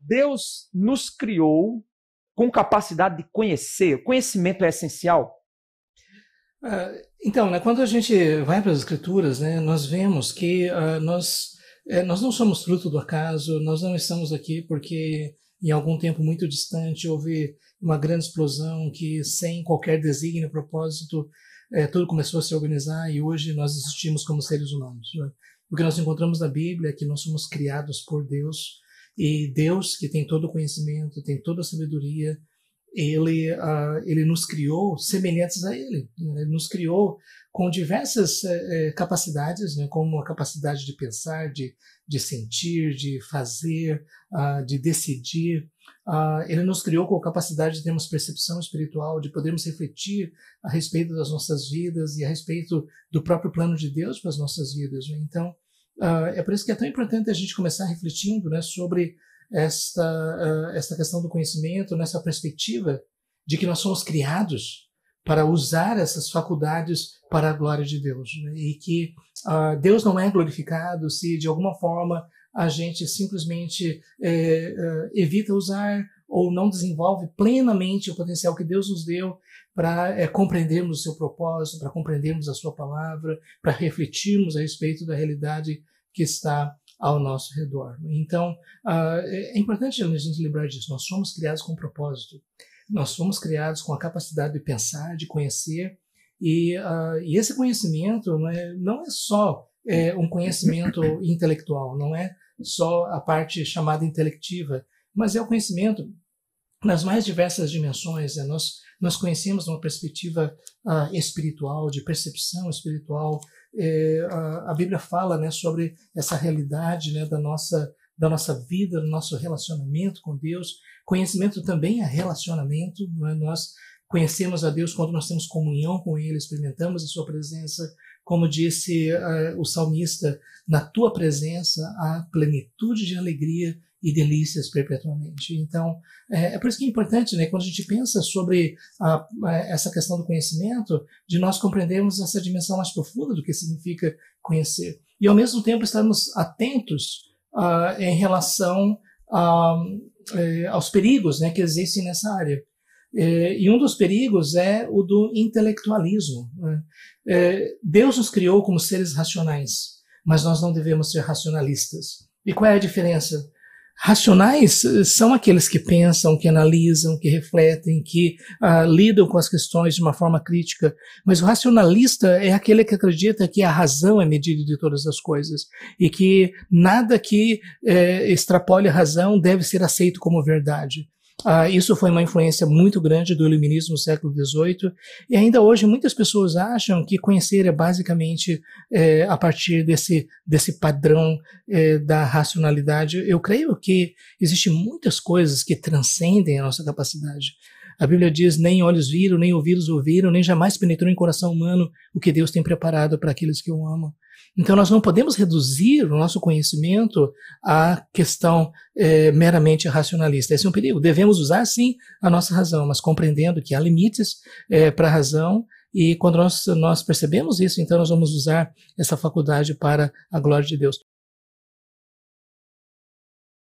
Deus nos criou com capacidade de conhecer. Conhecimento é essencial. É, então, né, quando a gente vai para as escrituras, né, nós vemos que uh, nós é, nós não somos fruto do acaso, nós não estamos aqui porque em algum tempo muito distante houve uma grande explosão que, sem qualquer desígnio, propósito, é, tudo começou a se organizar e hoje nós existimos como seres humanos. Né? O que nós encontramos na Bíblia é que nós somos criados por Deus e Deus, que tem todo o conhecimento, tem toda a sabedoria, ele, uh, ele nos criou semelhantes a Ele. Né? Ele nos criou com diversas eh, eh, capacidades, né? como a capacidade de pensar, de, de sentir, de fazer, uh, de decidir. Uh, ele nos criou com a capacidade de termos percepção espiritual, de podermos refletir a respeito das nossas vidas e a respeito do próprio plano de Deus para as nossas vidas. Né? Então, Uh, é por isso que é tão importante a gente começar refletindo né, sobre esta, uh, esta questão do conhecimento, nessa perspectiva de que nós somos criados para usar essas faculdades para a glória de Deus. Né? E que uh, Deus não é glorificado se, de alguma forma, a gente simplesmente eh, eh, evita usar ou não desenvolve plenamente o potencial que Deus nos deu para é, compreendermos o seu propósito, para compreendermos a sua palavra, para refletirmos a respeito da realidade que está ao nosso redor. Então, uh, é importante a gente lembrar disso. Nós somos criados com um propósito. Nós somos criados com a capacidade de pensar, de conhecer, e, uh, e esse conhecimento não é, não é só é, um conhecimento intelectual, não é só a parte chamada intelectiva, mas é o conhecimento nas mais diversas dimensões. Né? Nós, nós conhecemos uma perspectiva ah, espiritual, de percepção espiritual. É, a, a, Bíblia fala né, sobre essa realidade né, da, nossa, da nossa vida, do nosso relacionamento com Deus. Conhecimento também é relacionamento. É? Nós conhecemos a Deus quando nós temos comunhão com Ele, experimentamos a Sua presença. Como disse ah, o salmista, na tua presença há plenitude de alegria e delícias perpetuamente. Então, é, é, por isso que é importante, né, quando a gente pensa sobre a, a, essa questão do conhecimento, de nós compreendermos essa dimensão mais profunda do que significa conhecer. E, ao mesmo tempo, estarmos atentos uh, em relação a, é, aos perigos né, que existem nessa área. É, e um dos perigos é o do intelectualismo. Né? É, Deus nos criou como seres racionais, mas nós não devemos ser racionalistas. E qual é a diferença? Racionais eh, são aqueles que pensam, que analisam, que refletem, que uh, lidam com as questões de uma forma crítica. Mas o racionalista é aquele que acredita que a razão é medida de todas as coisas e que nada que eh, extrapole a razão deve ser aceito como verdade. Ah, isso foi uma influência muito grande do iluminismo no século XVIII e ainda hoje muitas pessoas acham que conhecer é basicamente é, a partir desse, desse padrão é, da racionalidade. Eu creio que existem muitas coisas que transcendem a nossa capacidade a Bíblia diz: nem olhos viram, nem ouvidos ouviram, nem jamais penetrou em coração humano o que Deus tem preparado para aqueles que o amam. Então, nós não podemos reduzir o nosso conhecimento à questão é, meramente racionalista. Esse é um perigo. Devemos usar, sim, a nossa razão, mas compreendendo que há limites é, para a razão e quando nós, nós percebemos isso, então nós vamos usar essa faculdade para a glória de Deus.